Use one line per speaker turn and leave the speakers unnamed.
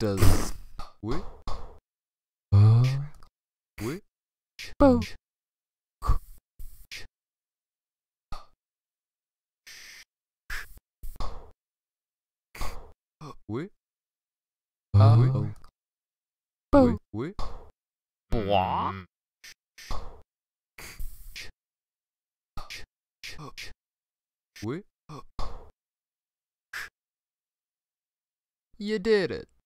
does we, uh, we,
Bo. Bo.
Uh,
uh, you did it